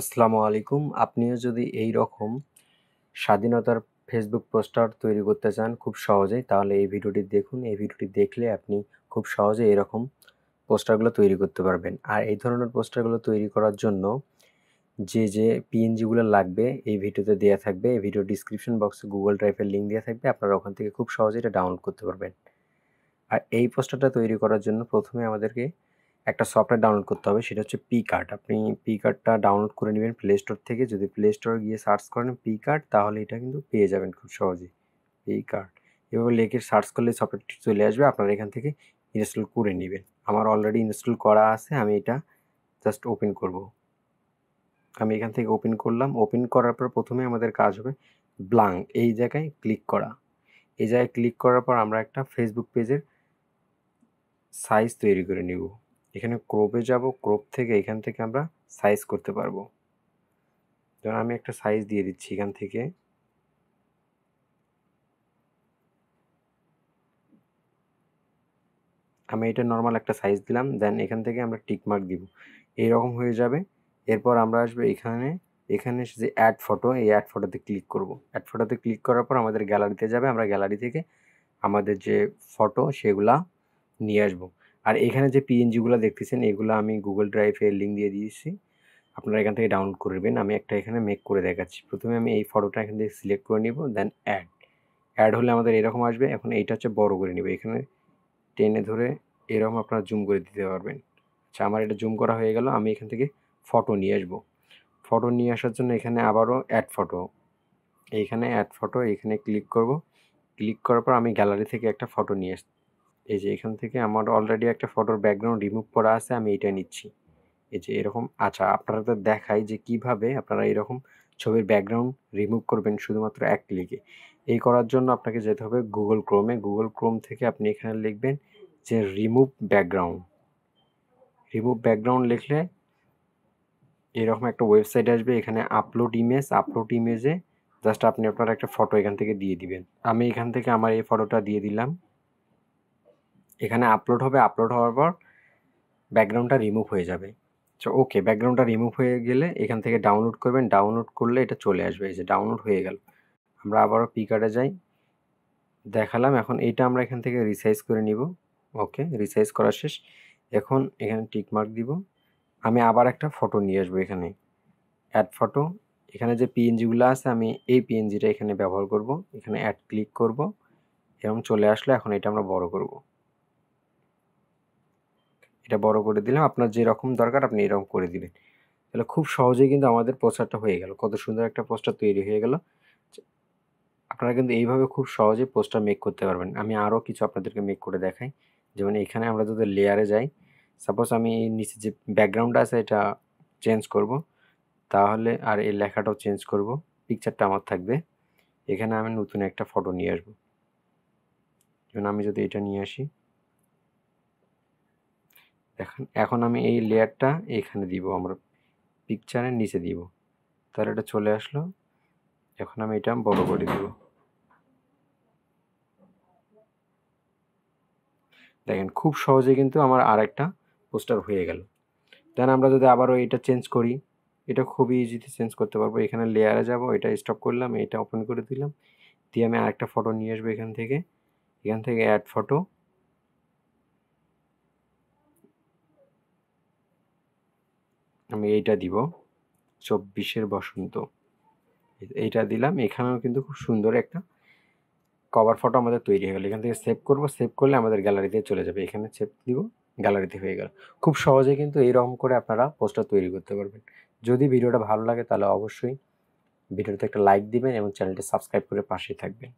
আসসালামু আলাইকুম আপনিও যদি এই রকম স্বাধীনতার ফেসবুক পোস্টার তৈরি করতে চান খুব সহজেই তাহলে এই ভিডিওটি দেখুন এই ভিডিওটি দেখলে আপনি খুব সহজে এরকম পোস্টারগুলো তৈরি করতে পারবেন আর এই ধরনের পোস্টারগুলো তৈরি করার জন্য যে যে পিএনজিগুলো লাগবে এই ভিডিওতে দেওয়া থাকবে এই ভিডিও ডিসক্রিপশন বক্সে গুগল ড্রাইভের লিঙ্ক দেওয়া থাকবে আপনারা ওখান থেকে খুব সহজে এটা ডাউনলোড করতে পারবেন আর এই পোস্টারটা তৈরি করার জন্য প্রথমে আমাদেরকে একটা সফটওয়্যার ডাউনলোড করতে হবে সেটা হচ্ছে পি কার্ড আপনি পি কার্ডটা ডাউনলোড করে নেবেন প্লে স্টোর থেকে যদি প্লে স্টোরে গিয়ে সার্চ করেন পি কার্ড তাহলে এটা কিন্তু পেয়ে যাবেন খুব সহজেই পি কার্ড এভাবে লেখে সার্চ করলে সফটওয়্যারটি চলে আসবে আপনারা এখান থেকে ইনস্টল করে নেবেন আমার অলরেডি ইনস্টল করা আছে আমি এটা জাস্ট ওপেন করব আমি এখান থেকে ওপেন করলাম ওপেন করার পর প্রথমে আমাদের কাজ হবে ব্লাঙ্ক এই জায়গায় ক্লিক করা এই জায়গায় ক্লিক করার পর আমরা একটা ফেসবুক পেজের সাইজ তৈরি করে নেবো এখানে ক্রোপে যাব ক্রোপ থেকে এখান থেকে আমরা সাইজ করতে পারবো ধরো আমি একটা সাইজ দিয়ে দিচ্ছি এখান থেকে আমি এটা নর্মাল একটা সাইজ দিলাম দেন এখান থেকে আমরা টিকমার্ক দিব এইরকম হয়ে যাবে এরপর আমরা আসবে এখানে এখানে যে অ্যাড ফটো এই অ্যাড ফটোতে ক্লিক করব অ্যাড ফটোতে ক্লিক করার পর আমাদের গ্যালারিতে যাবে আমরা গ্যালারি থেকে আমাদের যে ফটো সেগুলা নিয়ে আসবো আর এখানে যে পিএনজিগুলো দেখতেছেন এগুলো আমি গুগল ড্রাইভে লিঙ্ক দিয়ে দিয়েছি আপনারা এখান থেকে ডাউনলোড করবেন আমি একটা এখানে মেক করে দেখাচ্ছি প্রথমে আমি এই ফটোটা এখান থেকে সিলেক্ট করে নিব দেন অ্যাড অ্যাড হলে আমাদের এরকম আসবে এখন এইটা হচ্ছে বড় করে নেবে এখানে টেনে ধরে এরকম আপনারা জুম করে দিতে পারবেন আচ্ছা আমার এটা জুম করা হয়ে গেল আমি এখান থেকে ফটো নিয়ে আসবো ফটো নিয়ে আসার জন্য এখানে আবারও অ্যাড ফটো এইখানে অ্যাড ফটো এখানে ক্লিক করব ক্লিক করার পর আমি গ্যালারি থেকে একটা ফটো নিয়ে এই যে এখান থেকে আমার অলরেডি একটা ফটোর ব্যাকগ্রাউন্ড রিমুভ করা আছে আমি এটা নিচ্ছি এই যে এরকম আচ্ছা আপনারা তো দেখাই যে কিভাবে আপনারা এরকম ছবির ব্যাকগ্রাউন্ড রিমুভ করবেন শুধুমাত্র এক ক্লিকে এই করার জন্য আপনাকে যেতে হবে গুগল ক্রোমে গুগল ক্রোম থেকে আপনি এখানে লিখবেন যে রিমুভ ব্যাকগ্রাউন্ড রিমুভ ব্যাকগ্রাউন্ড লিখলে এরকম একটা ওয়েবসাইট আসবে এখানে আপলোড ইমেজ আপলোড ইমেজে জাস্ট আপনি আপনার একটা ফটো এখান থেকে দিয়ে দিবেন আমি এখান থেকে আমার এই ফটোটা দিয়ে দিলাম এখানে আপলোড হবে আপলোড হওয়ার পর ব্যাকগ্রাউন্ডটা রিমুভ হয়ে যাবে আচ্ছা ওকে ব্যাকগ্রাউন্ডটা রিমুভ হয়ে গেলে এখান থেকে ডাউনলোড করবেন ডাউনলোড করলে এটা চলে আসবে এই যে ডাউনলোড হয়ে গেল আমরা আবারও পিকারে যাই দেখালাম এখন এইটা আমরা এখান থেকে রিসাইজ করে নিব ওকে রিসাইজ করা শেষ এখন এখানে টিক মার্ক দিব আমি আবার একটা ফটো নিয়ে আসবো এখানে অ্যাড ফটো এখানে যে পিএনজিগুলো আছে আমি এই পিএনজিটা এখানে ব্যবহার করব এখানে অ্যাড ক্লিক করব এবং চলে আসলে এখন এটা আমরা বড় করব এটা বড় করে দিলাম আপনার যেরকম দরকার আপনি এরকম করে দিবেন তাহলে খুব সহজেই কিন্তু আমাদের পোস্টারটা হয়ে গেল কত সুন্দর একটা পোস্টার তৈরি হয়ে গেল আপনারা কিন্তু এইভাবে খুব সহজে পোস্টার মেক করতে পারবেন আমি আরও কিছু আপনাদেরকে মেক করে দেখাই যেমন এখানে আমরা যদি লেয়ারে যাই সাপোজ আমি এই নিচে যে ব্যাকগ্রাউন্ড আছে এটা চেঞ্জ করব তাহলে আর এই লেখাটাও চেঞ্জ করব পিকচারটা আমার থাকবে এখানে আমি নতুন একটা ফটো নিয়ে আসবো যেমন আমি যদি এটা নিয়ে আসি এখন এখন আমি এই লেয়ারটা এখানে দিব আমরা পিকচারের নিচে দিব তাহলে এটা চলে আসলো এখন আমি এটা বড় করে দিব দেখেন খুব সহজে কিন্তু আমার আর একটা পোস্টার হয়ে গেল দেন আমরা যদি আবারও এটা চেঞ্জ করি এটা খুবই ইজিতে চেঞ্জ করতে পারবো এখানে লেয়ারে যাব এটা স্টপ করলাম এটা ওপেন করে দিলাম দিয়ে আমি আরেকটা ফটো নিয়ে আসবো এখান থেকে এখান থেকে অ্যাড ফটো আমি এইটা দিব চব্বিশের বসন্ত এইটা দিলাম এখানেও কিন্তু খুব সুন্দর একটা কভার ফটো আমাদের তৈরি হয়ে গেল এখান থেকে সেভ করবো সেভ করলে আমাদের গ্যালারিতে চলে যাবে এখানে সেভ দিব গ্যালারিতে হয়ে গেল খুব সহজে কিন্তু এইরকম করে আপনারা পোস্টার তৈরি করতে পারবেন যদি ভিডিওটা ভালো লাগে তাহলে অবশ্যই ভিডিওতে একটা লাইক দিবেন এবং চ্যানেলটি সাবস্ক্রাইব করে পাশে থাকবেন